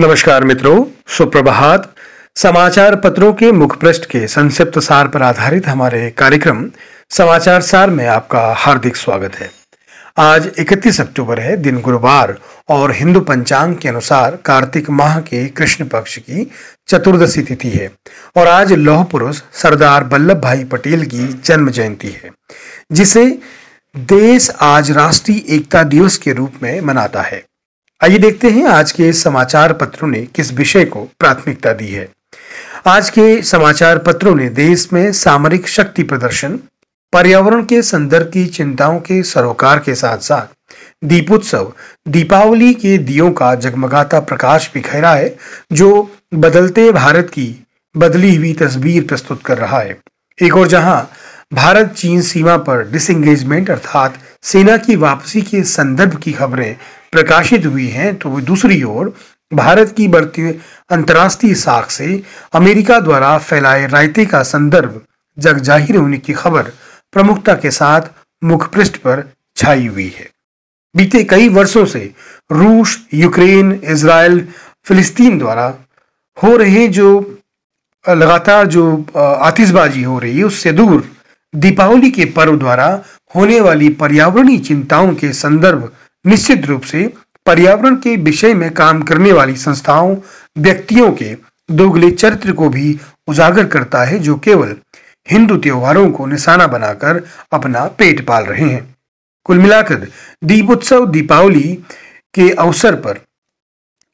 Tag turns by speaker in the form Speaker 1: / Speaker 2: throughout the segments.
Speaker 1: नमस्कार मित्रों सुप्रभात समाचार पत्रों के मुखपृष्ठ के संक्षिप्त सार पर आधारित हमारे कार्यक्रम समाचार सार में आपका हार्दिक स्वागत है आज 31 अक्टूबर है दिन गुरुवार और हिंदू पंचांग के अनुसार कार्तिक माह के कृष्ण पक्ष की चतुर्दशी तिथि है और आज लौह पुरुष सरदार वल्लभ भाई पटेल की जन्म जयंती है जिसे देश आज राष्ट्रीय एकता दिवस के रूप में मनाता है आइए देखते हैं आज के समाचार पत्रों ने किस विषय को प्राथमिकता दी है आज के समाचार पत्रों ने देश में सामरिक शक्ति प्रदर्शन पर्यावरण के संदर्भ की चिंताओं के सरोकार के साथ साथ दीपोत्सव दीपावली के दियों का जगमगाता प्रकाश बिखेरा है जो बदलते भारत की बदली हुई तस्वीर प्रस्तुत कर रहा है एक और जहां भारत चीन सीमा पर डिसंगेजमेंट अर्थात सेना की वापसी के संदर्भ की खबरें प्रकाशित हुई हैं तो वो दूसरी ओर भारत की बढ़ती हुई अंतर्राष्ट्रीय साख से अमेरिका द्वारा फैलाए रायते का संदर्भ जग जाहिर होने की खबर प्रमुखता के साथ मुखपृष्ठ पर छाई हुई है बीते कई वर्षों से रूस यूक्रेन इसराइल फिलिस्तीन द्वारा हो रहे जो लगातार जो आतिशबाजी हो रही है उससे दूर दीपावली के पर्व द्वारा होने वाली पर्यावरणीय चिंताओं के संदर्भ निश्चित रूप से पर्यावरण के विषय में काम करने वाली संस्थाओं व्यक्तियों के दोगले चरित्र को भी उजागर करता है जो केवल हिंदू त्योहारों को निशाना बनाकर अपना पेट पाल रहे हैं कुल मिलाकर दीपोत्सव दीपावली के अवसर पर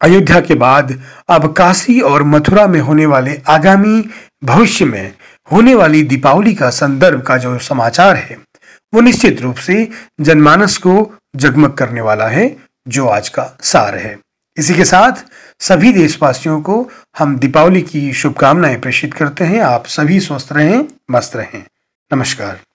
Speaker 1: अयोध्या के बाद अब काशी और मथुरा में होने वाले आगामी भविष्य में होने वाली दीपावली का संदर्भ का जो समाचार है वो निश्चित रूप से जनमानस को जगमग करने वाला है जो आज का सार है इसी के साथ सभी देशवासियों को हम दीपावली की शुभकामनाएं प्रेषित करते हैं आप सभी स्वस्थ रहें मस्त रहें नमस्कार